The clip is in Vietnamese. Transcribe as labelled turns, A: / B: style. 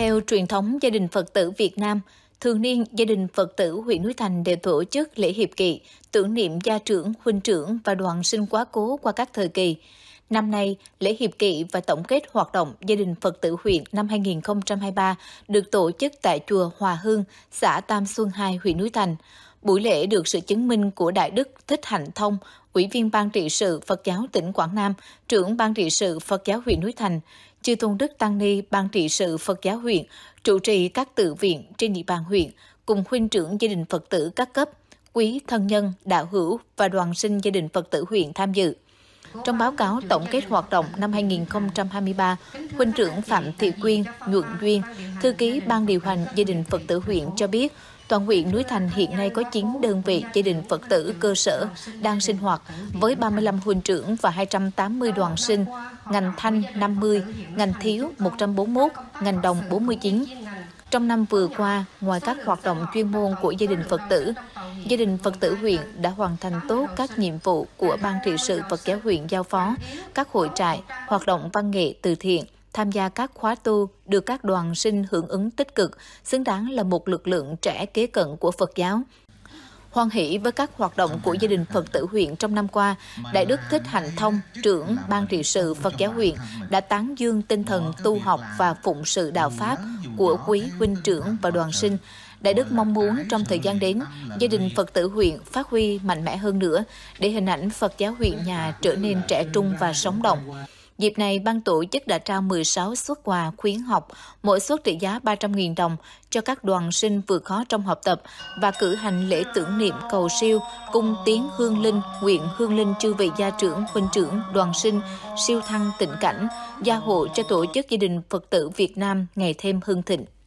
A: Theo truyền thống gia đình Phật tử Việt Nam, thường niên gia đình Phật tử huyện Núi Thành đều tổ chức lễ hiệp kỵ, tưởng niệm gia trưởng, huynh trưởng và đoàn sinh quá cố qua các thời kỳ. Năm nay, lễ hiệp kỵ và tổng kết hoạt động gia đình Phật tử huyện năm 2023 được tổ chức tại chùa Hòa Hương, xã Tam Xuân 2, huyện Núi Thành. Buổi lễ được sự chứng minh của Đại Đức Thích Hạnh Thông, Ủy viên Ban trị sự Phật giáo tỉnh Quảng Nam, trưởng Ban trị sự Phật giáo huyện Núi Thành, Chư Tôn Đức Tăng Ni Ban trị sự Phật giáo huyện, trụ trì các tự viện trên địa bàn huyện, cùng huynh trưởng gia đình Phật tử các cấp, quý thân nhân, đạo hữu và đoàn sinh gia đình Phật tử huyện tham dự. Trong báo cáo tổng kết hoạt động năm 2023, Huynh trưởng Phạm Thị Quyên, Nhuận Duyên, Thư ký Ban điều hành gia đình Phật tử huyện cho biết, toàn huyện Núi Thành hiện nay có 9 đơn vị gia đình Phật tử cơ sở đang sinh hoạt với 35 huynh trưởng và 280 đoàn sinh, ngành thanh 50, ngành thiếu 141, ngành đồng 49, trong năm vừa qua, ngoài các hoạt động chuyên môn của gia đình Phật tử, gia đình Phật tử huyện đã hoàn thành tốt các nhiệm vụ của Ban trị sự Phật giáo huyện giao phó, các hội trại, hoạt động văn nghệ từ thiện, tham gia các khóa tu được các đoàn sinh hưởng ứng tích cực, xứng đáng là một lực lượng trẻ kế cận của Phật giáo hoan hỷ với các hoạt động của gia đình Phật tử huyện trong năm qua, Đại đức Thích Hạnh Thông, trưởng Ban trị sự Phật giáo huyện đã tán dương tinh thần tu học và phụng sự đạo Pháp của quý huynh trưởng và đoàn sinh, Đại Đức mong muốn trong thời gian đến, gia đình Phật tử huyện phát huy mạnh mẽ hơn nữa để hình ảnh Phật giáo huyện nhà trở nên trẻ trung và sống động. Dịp này, ban tổ chức đã trao 16 suất quà khuyến học, mỗi suất trị giá 300.000 đồng cho các đoàn sinh vượt khó trong học tập và cử hành lễ tưởng niệm cầu siêu cung tiến Hương Linh, nguyện Hương Linh chư vị gia trưởng, huynh trưởng, đoàn sinh, siêu thăng tịnh cảnh, gia hộ cho tổ chức gia đình Phật tử Việt Nam ngày thêm hương thịnh.